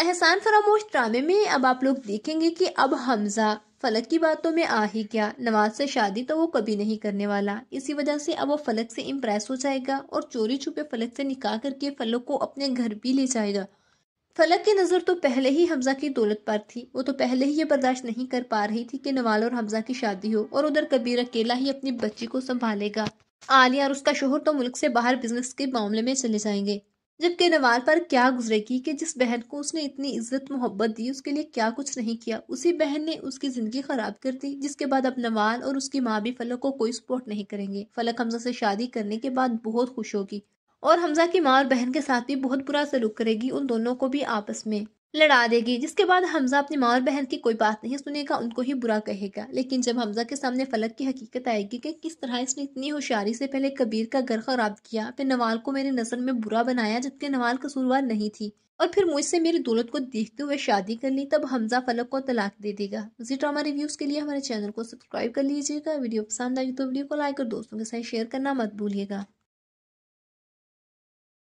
एहसान फरामोश ड्रामे में अब आप लोग देखेंगे कि अब हमजा फलक की बातों में आ ही क्या नवाज से शादी तो वो कभी नहीं करने वाला इसी वजह से अब वो फलक से इम्प्रेस हो जाएगा और चोरी छुपे फलक से निकाह करके फलक को अपने घर भी ले जाएगा फलक की नज़र तो पहले ही हमजा की दौलत पर थी वो तो पहले ही ये बर्दाश्त नहीं कर पा रही थी कि नवाल और हमजा की शादी हो और उधर कबीर अकेला ही अपनी बच्ची को संभालेगा आलिया और उसका शोहर तो मुल्क से बाहर बिजनेस के मामले में चले जाएंगे जबकि नवाल पर क्या गुजरेगी कि जिस बहन को उसने इतनी इज्जत मोहब्बत दी उसके लिए क्या कुछ नहीं किया उसी बहन ने उसकी जिंदगी खराब कर दी जिसके बाद अब नवाल और उसकी माँ भी फलक को कोई सपोर्ट नहीं करेंगे फलक हमजा से शादी करने के बाद बहुत खुश होगी और हमजा की माँ और बहन के साथ भी बहुत बुरा सलूक करेगी उन दोनों को भी आपस में लड़ा देगी जिसके बाद हमजा अपनी माँ और बहन की कोई बात नहीं सुनेगा उनको ही बुरा कहेगा लेकिन जब हमजा के सामने फलक की हकीकत आएगी कि किस तरह इसने इतनी होशियारी से पहले कबीर का घर खराब किया फिर नवाल को मेरी नजर में बुरा बनाया जबकि नवाल कसूरवार नहीं थी और फिर मुझसे मेरी दौलत को देखते हुए शादी कर ली तब हमजा फलक को तलाक दे देगा उसी ड्रामा रिव्यूज के लिए हमारे चैनल को सब्सक्राइब कर लीजिएगा वीडियो पसंद आई तो वीडियो को लाइक और दोस्तों के साथ शेयर करना मत भूलिएगा